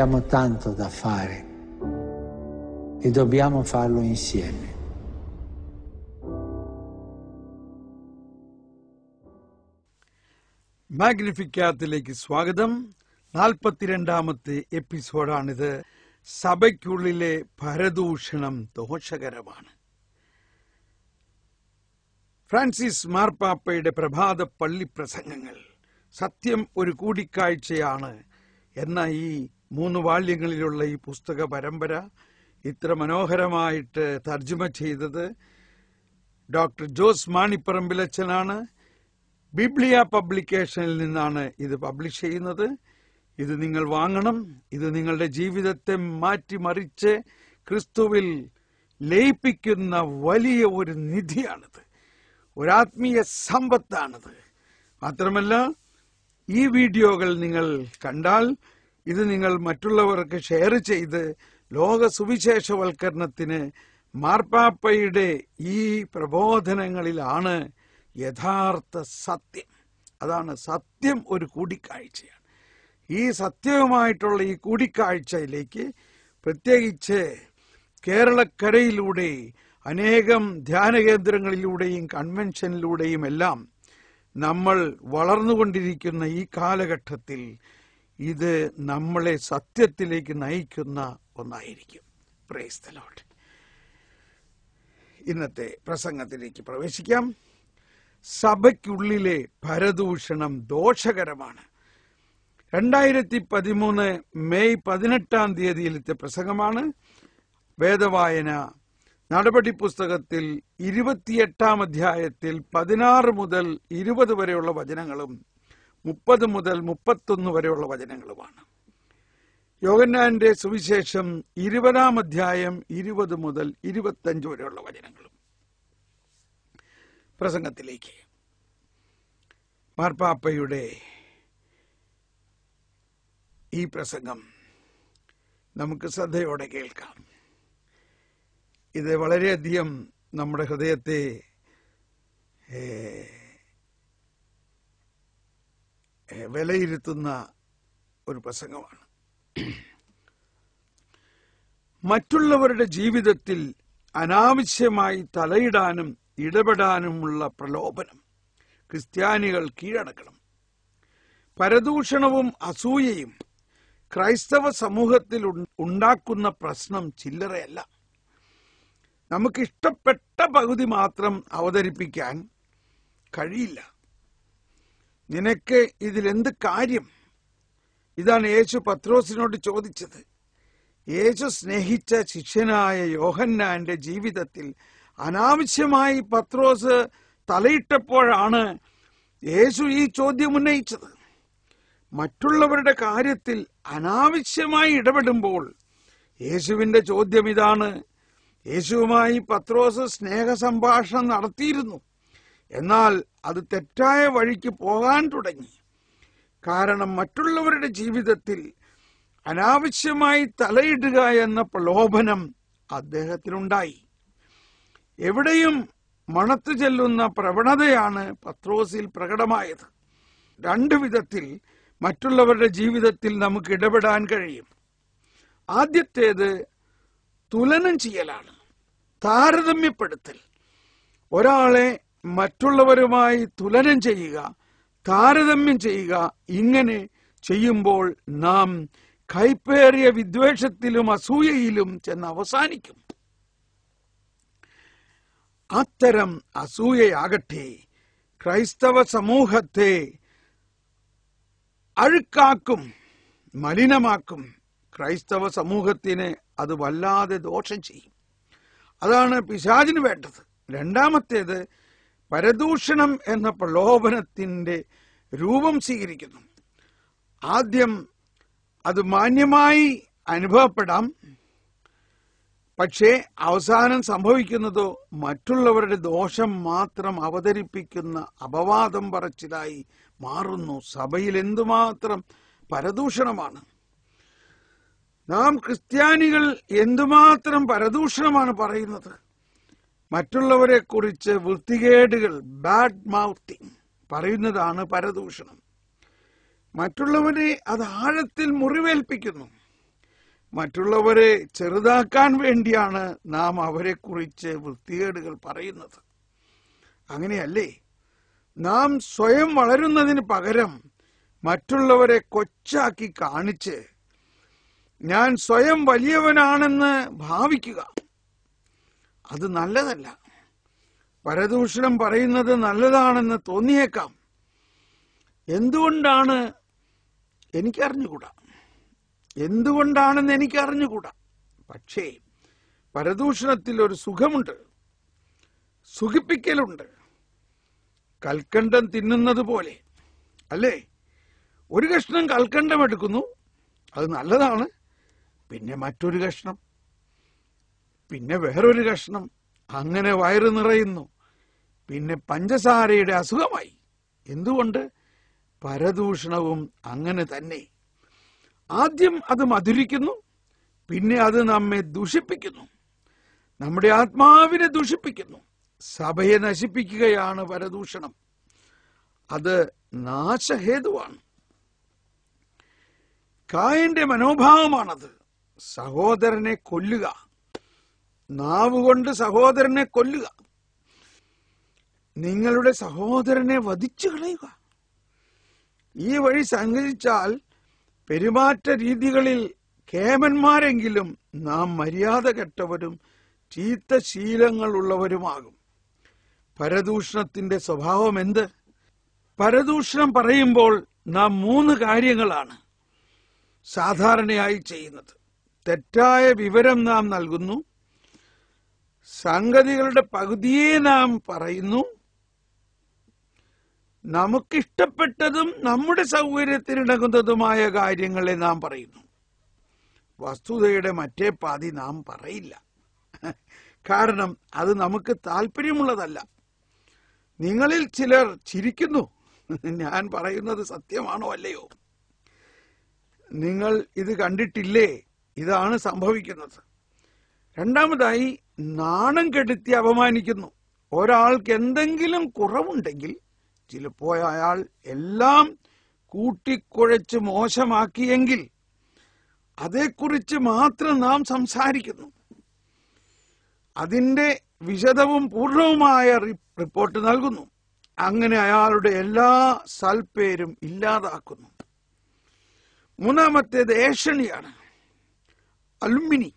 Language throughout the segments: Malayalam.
Abbiamo tanto da fare e dobbiamo farlo insieme. മാഗ്നിഫിക്കാത്തിലേക്ക് സ്വാഗതം നാൽപ്പത്തിരണ്ടാമത്തെ എപ്പിസോഡാണിത് സഭയ്ക്കുള്ളിലെ ഭരദൂഷണം ദോഷകരമാണ് ഫ്രാൻസിസ് മാർപ്പാപ്പയുടെ പ്രഭാത പള്ളി പ്രസംഗങ്ങൾ സത്യം ഒരു കൂടിക്കാഴ്ചയാണ് എന്ന ഈ മൂന്ന് വാല്യങ്ങളിലുള്ള ഈ പുസ്തക പരമ്പര ഇത്ര മനോഹരമായിട്ട് തർജ്ജമ ചെയ്തത് ഡോക്ടർ ജോസ് മാണിപ്പറമ്പിലച്ചനാണ് ബിബ്ലിയ പബ്ലിക്കേഷനിൽ നിന്നാണ് ഇത് പബ്ലിഷ് ചെയ്യുന്നത് ഇത് നിങ്ങൾ വാങ്ങണം ഇത് നിങ്ങളുടെ ജീവിതത്തെ മാറ്റിമറിച്ച് ക്രിസ്തുവിൽ ലയിപ്പിക്കുന്ന വലിയ ഒരു നിധിയാണിത് ഒരാത്മീയ സമ്പത്താണിത് മാത്രമല്ല ഈ വീഡിയോകൾ നിങ്ങൾ കണ്ടാൽ ഇത് നിങ്ങൾ മറ്റുള്ളവർക്ക് ഷെയർ ചെയ്ത് ലോക സുവിശേഷവൽക്കരണത്തിന് മാർപ്പാപ്പയുടെ ഈ പ്രബോധനങ്ങളിലാണ് യഥാർത്ഥ സത്യം അതാണ് സത്യം ഒരു കൂടിക്കാഴ്ചയാണ് ഈ സത്യവുമായിട്ടുള്ള ഈ കൂടിക്കാഴ്ചയിലേക്ക് പ്രത്യേകിച്ച് കേരളക്കരയിലൂടെ അനേകം ധ്യാന കേന്ദ്രങ്ങളിലൂടെയും കൺവെൻഷനിലൂടെയും എല്ലാം നമ്മൾ വളർന്നുകൊണ്ടിരിക്കുന്ന ഈ കാലഘട്ടത്തിൽ ഇത് നമ്മളെ സത്യത്തിലേക്ക് നയിക്കുന്ന ഒന്നായിരിക്കും പ്രേസ്തലോട്ട് ഇന്നത്തെ പ്രസംഗത്തിലേക്ക് പ്രവേശിക്കാം സഭയ്ക്കുള്ളിലെ ഭരദൂഷണം ദോഷകരമാണ് രണ്ടായിരത്തി പതിമൂന്ന് മെയ് പതിനെട്ടാം തീയതിയിലത്തെ പ്രസംഗമാണ് വേദവായന നടപടി പുസ്തകത്തിൽ ഇരുപത്തിയെട്ടാം അധ്യായത്തിൽ പതിനാറ് മുതൽ ഇരുപത് വരെയുള്ള വചനങ്ങളും മുപ്പത് മുതൽ മുപ്പത്തൊന്ന് വരെയുള്ള വചനങ്ങളുമാണ് യോഗന്നാന്റെ സുവിശേഷം ഇരുപതാം അധ്യായം ഇരുപത് മുതൽ ഇരുപത്തഞ്ച് വരെയുള്ള വചനങ്ങളും പ്രസംഗത്തിലേക്ക് മാർപ്പാപ്പയുടെ ഈ പ്രസംഗം നമുക്ക് ശ്രദ്ധയോടെ കേൾക്കാം ഇത് വളരെയധികം നമ്മുടെ ഹൃദയത്തെ വിലയിരുത്തുന്ന ഒരു പ്രസംഗമാണ് മറ്റുള്ളവരുടെ ജീവിതത്തിൽ അനാവശ്യമായി തലയിടാനും ഇടപെടാനുമുള്ള പ്രലോഭനം ക്രിസ്ത്യാനികൾ കീഴടക്കണം പരദൂഷണവും അസൂയയും ക്രൈസ്തവ സമൂഹത്തിൽ ഉണ്ടാക്കുന്ന പ്രശ്നം ചില്ലറയല്ല നമുക്കിഷ്ടപ്പെട്ട പകുതി മാത്രം അവതരിപ്പിക്കാൻ കഴിയില്ല നിനക്ക് ഇതിലെന്ത് കാര്യം ഇതാണ് യേശു പത്രോസിനോട് ചോദിച്ചത് യേശു സ്നേഹിച്ച ശിഷ്യനായ യോഹന്നാന്റെ ജീവിതത്തിൽ അനാവശ്യമായി പത്രോസ് തലയിട്ടപ്പോഴാണ് യേശു ഈ ചോദ്യം ഉന്നയിച്ചത് മറ്റുള്ളവരുടെ കാര്യത്തിൽ അനാവശ്യമായി ഇടപെടുമ്പോൾ യേശുവിന്റെ ചോദ്യം ഇതാണ് യേശുവുമായി പത്രോസ് സ്നേഹ സംഭാഷണം നടത്തിയിരുന്നു എന്നാൽ അത് തെറ്റായ വഴിക്ക് പോകാൻ തുടങ്ങി കാരണം മറ്റുള്ളവരുടെ ജീവിതത്തിൽ അനാവശ്യമായി തലയിടുക എന്ന പ്രലോഭനം അദ്ദേഹത്തിനുണ്ടായി എവിടെയും മണത്തു ചെല്ലുന്ന പ്രവണതയാണ് പത്രോസിൽ പ്രകടമായത് രണ്ട് വിധത്തിൽ മറ്റുള്ളവരുടെ ജീവിതത്തിൽ നമുക്ക് ഇടപെടാൻ കഴിയും ആദ്യത്തേത് തുലനം ചെയ്യലാണ് താരതമ്യപ്പെടുത്തൽ ഒരാളെ മറ്റുള്ളവരുമായി തുലനം ചെയ്യുക താരതമ്യം ചെയ്യുക ഇങ്ങനെ ചെയ്യുമ്പോൾ നാം കൈപ്പേറിയ വിദ്വേഷത്തിലും അസൂയയിലും ചെന്ന് അവസാനിക്കും അത്തരം അസൂയയാകട്ടെ ക്രൈസ്തവ സമൂഹത്തെ അഴുക്കാക്കും മലിനമാക്കും ക്രൈസ്തവ സമൂഹത്തിന് അത് വല്ലാതെ ദോഷം ചെയ്യും അതാണ് പിശാചിന് വേണ്ടത് രണ്ടാമത്തേത് പരദൂഷണം എന്ന പ്രലോഭനത്തിന്റെ രൂപം സ്വീകരിക്കുന്നു ആദ്യം അത് മാന്യമായി അനുഭവപ്പെടാം പക്ഷേ അവസാനം സംഭവിക്കുന്നതോ മറ്റുള്ളവരുടെ ദോഷം മാത്രം അവതരിപ്പിക്കുന്ന അപവാദം പറച്ചിലായി മാറുന്നു സഭയിൽ എന്തുമാത്രം പരദൂഷണമാണ് നാം ക്രിസ്ത്യാനികൾ എന്തുമാത്രം പരദൂഷണമാണ് പറയുന്നത് മറ്റുള്ളവരെ കുറിച്ച് വൃത്തികേടുകൾ ബാഡ് മൗത്തിങ് പറയുന്നതാണ് പരദൂഷണം മറ്റുള്ളവരെ അത് ആഴത്തിൽ മുറിവേൽപ്പിക്കുന്നു മറ്റുള്ളവരെ ചെറുതാക്കാൻ വേണ്ടിയാണ് നാം അവരെ കുറിച്ച് വൃത്തികേടുകൾ പറയുന്നത് അങ്ങനെയല്ലേ നാം സ്വയം വളരുന്നതിന് പകരം മറ്റുള്ളവരെ കൊച്ചാക്കി കാണിച്ച് ഞാൻ സ്വയം വലിയവനാണെന്ന് ഭാവിക്കുക അത് നല്ലതല്ല പരദൂഷണം പറയുന്നത് നല്ലതാണെന്ന് തോന്നിയേക്കാം എന്തുകൊണ്ടാണ് എനിക്കറിഞ്ഞുകൂടാ എന്തുകൊണ്ടാണെന്ന് എനിക്കറിഞ്ഞുകൂടാ പക്ഷേ പരദൂഷണത്തിൽ ഒരു സുഖമുണ്ട് സുഖിപ്പിക്കലുണ്ട് കൽക്കണ്ടം തിന്നുന്നത് പോലെ അല്ലേ ഒരു കഷ്ണം കൽക്കണ്ടം എടുക്കുന്നു അത് നല്ലതാണ് പിന്നെ മറ്റൊരു കഷ്ണം പിന്നെ വേറൊരു കഷ്ണം അങ്ങനെ വയറ് നിറയുന്നു പിന്നെ പഞ്ചസാരയുടെ അസുഖമായി എന്തുകൊണ്ട് പരദൂഷണവും അങ്ങനെ തന്നെ ആദ്യം അത് മധുരിക്കുന്നു പിന്നെ അത് നമ്മെ ദൂഷിപ്പിക്കുന്നു നമ്മുടെ ആത്മാവിനെ ദൂഷിപ്പിക്കുന്നു സഭയെ നശിപ്പിക്കുകയാണ് പരദൂഷണം അത് നാശഹേതുവാണ് കായന്റെ മനോഭാവമാണത് സഹോദരനെ കൊല്ലുക നാവുകൊണ്ട് സഹോദരനെ കൊല്ലുക നിങ്ങളുടെ സഹോദരനെ വധിച്ചു കളയുക ഈ വഴി സഞ്ചരിച്ചാൽ പെരുമാറ്റ രീതികളിൽ കേമന്മാരെങ്കിലും നാം മര്യാദ കെട്ടവരും ചീത്ത ശീലങ്ങളുള്ളവരുമാകും പരദൂഷണത്തിന്റെ സ്വഭാവം എന്ത് പരദൂഷണം പറയുമ്പോൾ നാം മൂന്ന് കാര്യങ്ങളാണ് സാധാരണയായി ചെയ്യുന്നത് തെറ്റായ വിവരം നാം നൽകുന്നു സംഗതികളുടെ പകുതിയെ നാം പറയുന്നു നമുക്കിഷ്ടപ്പെട്ടതും നമ്മുടെ സൗകര്യത്തിനിടകുന്നതുമായ കാര്യങ്ങളെ നാം പറയുന്നു വസ്തുതയുടെ മറ്റേ പാതി നാം പറയില്ല കാരണം അത് നമുക്ക് താല്പര്യമുള്ളതല്ല നിങ്ങളിൽ ചിലർ ചിരിക്കുന്നു ഞാൻ പറയുന്നത് സത്യമാണോ അല്ലയോ നിങ്ങൾ ഇത് കണ്ടിട്ടില്ലേ ഇതാണ് സംഭവിക്കുന്നത് രണ്ടാമതായി നാണം കെടുത്തി അപമാനിക്കുന്നു ഒരാൾക്ക് എന്തെങ്കിലും കുറവുണ്ടെങ്കിൽ ചിലപ്പോൾ അയാൾ എല്ലാം കൂട്ടിക്കുഴച്ച് മോശമാക്കിയെങ്കിൽ അതേക്കുറിച്ച് മാത്രം നാം സംസാരിക്കുന്നു അതിൻ്റെ വിശദവും പൂർണ്ണവുമായ റിപ്പോർട്ട് നൽകുന്നു അങ്ങനെ അയാളുടെ എല്ലാ സൽപ്പേരും ഇല്ലാതാക്കുന്നു മൂന്നാമത്തേത് ഏഷണിയാണ് അലുമിനി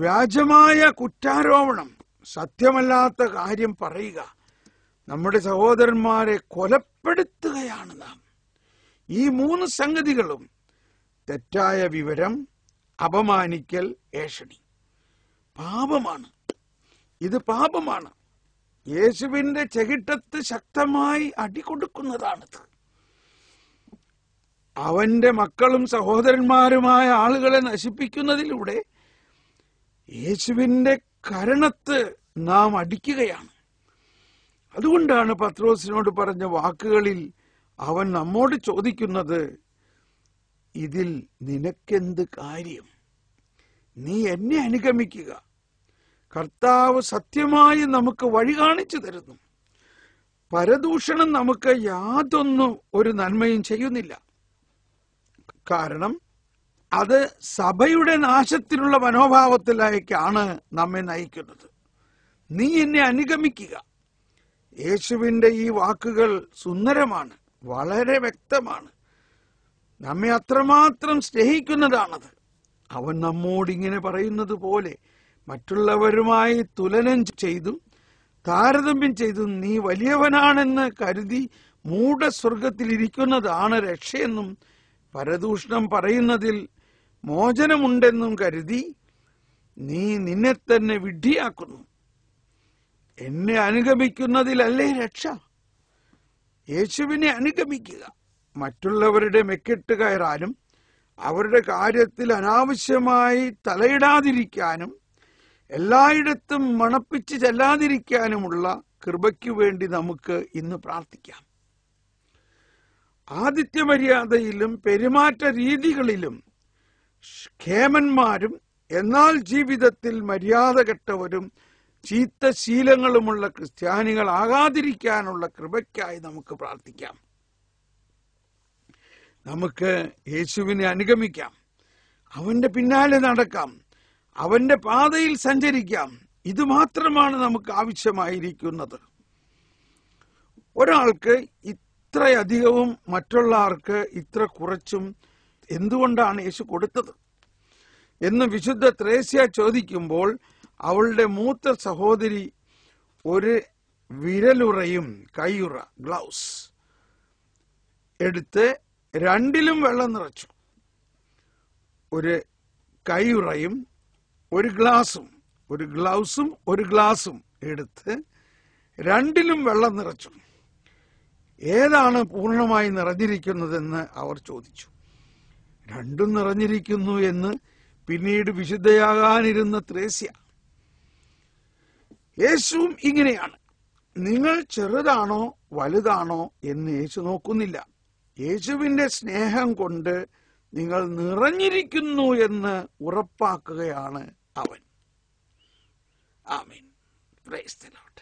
വ്യാജമായ കുറ്റാരോപണം സത്യമല്ലാത്ത കാര്യം പറയുക നമ്മുടെ സഹോദരന്മാരെ കൊലപ്പെടുത്തുകയാണ് നാം ഈ മൂന്ന് സംഗതികളും തെറ്റായ വിവരം അപമാനിക്കൽ ഏഷണി പാപമാണ് ഇത് പാപമാണ് യേശുവിന്റെ ചെകിട്ടത്ത് ശക്തമായി അടികൊടുക്കുന്നതാണിത് അവന്റെ മക്കളും സഹോദരന്മാരുമായ ആളുകളെ നശിപ്പിക്കുന്നതിലൂടെ യേശുവിന്റെ കരണത്ത് നാം അടിക്കുകയാണ് അതുകൊണ്ടാണ് പത്രോസിനോട് പറഞ്ഞ വാക്കുകളിൽ അവൻ നമ്മോട് ചോദിക്കുന്നത് ഇതിൽ നിനക്കെന്ത് കാര്യം നീ എന്നെ അനുഗമിക്കുക കർത്താവ് സത്യമായി നമുക്ക് വഴി കാണിച്ചു തരുന്നു പരദൂഷണം നമുക്ക് യാതൊന്നും ഒരു നന്മയും ചെയ്യുന്നില്ല കാരണം അത് സഭയുടെ നാശത്തിനുള്ള മനോഭാവത്തിലേക്കാണ് നമ്മെ നയിക്കുന്നത് നീ എന്നെ അനുഗമിക്കുക യേശുവിൻ്റെ ഈ വാക്കുകൾ സുന്ദരമാണ് വളരെ വ്യക്തമാണ് നമ്മെ അത്രമാത്രം സ്നേഹിക്കുന്നതാണത് അവൻ ഇങ്ങനെ പറയുന്നത് പോലെ മറ്റുള്ളവരുമായി തുലനം ചെയ്തും താരതമ്യം ചെയ്തും നീ വലിയവനാണെന്ന് കരുതി മൂഢസ്വർഗത്തിലിരിക്കുന്നതാണ് രക്ഷയെന്നും പരദൂഷണം പറയുന്നതിൽ മോചനമുണ്ടെന്നും കരുതി നീ നിന്നെ തന്നെ വിഡ്ഢിയാക്കുന്നു എന്നെ അനുഗമിക്കുന്നതിലല്ലേ രക്ഷ യേശുവിനെ അനുഗമിക്കുക മറ്റുള്ളവരുടെ മെക്കെട്ട് കയറാനും അവരുടെ കാര്യത്തിൽ അനാവശ്യമായി തലയിടാതിരിക്കാനും എല്ലായിടത്തും മണപ്പിച്ച് ചെല്ലാതിരിക്കാനുമുള്ള കൃപയ്ക്കു വേണ്ടി നമുക്ക് ഇന്ന് പ്രാർത്ഥിക്കാം ആദിത്യമര്യാദയിലും പെരുമാറ്റ രീതികളിലും ക്ഷേമന്മാരും എന്നാൽ ജീവിതത്തിൽ മര്യാദ കെട്ടവരും ചീത്ത ശീലങ്ങളുമുള്ള ആകാതിരിക്കാനുള്ള കൃപയ്ക്കായി നമുക്ക് പ്രാർത്ഥിക്കാം നമുക്ക് യേശുവിനെ അനുഗമിക്കാം അവന്റെ പിന്നാലെ നടക്കാം അവന്റെ പാതയിൽ സഞ്ചരിക്കാം ഇത് മാത്രമാണ് നമുക്ക് ആവശ്യമായിരിക്കുന്നത് ഒരാൾക്ക് ഇത്രയധികവും മറ്റുള്ള ആൾക്ക് ഇത്ര കുറച്ചും എന്തുകൊണ്ടാണ് യേശു കൊടുത്തത് എന്ന് വിശുദ്ധ ത്രേസ്യ ചോദിക്കുമ്പോൾ അവളുടെ മൂത്ത സഹോദരി ഒരു വിരലുറയും കൈയുറ ഗ്ലൗസ് എടുത്ത് രണ്ടിലും വെള്ളം നിറച്ചു ഒരു കൈയുറയും ഒരു ഗ്ലാസും ഒരു ഗ്ലൗസും ഒരു ഗ്ലാസും എടുത്ത് രണ്ടിലും വെള്ളം നിറച്ചു ഏതാണ് പൂർണ്ണമായി നിറഞ്ഞിരിക്കുന്നതെന്ന് അവർ ചോദിച്ചു രണ്ടും നിറഞ്ഞിരിക്കുന്നു എന്ന് പിന്നീട് വിശുദ്ധയാകാനിരുന്ന ത്രേസ്യ യേശുവും ഇങ്ങനെയാണ് നിങ്ങൾ ചെറുതാണോ വലുതാണോ എന്ന് യേശു നോക്കുന്നില്ല യേശുവിന്റെ സ്നേഹം കൊണ്ട് നിങ്ങൾ നിറഞ്ഞിരിക്കുന്നു എന്ന് ഉറപ്പാക്കുകയാണ് അവൻ ആമീൻ പ്രൈസ്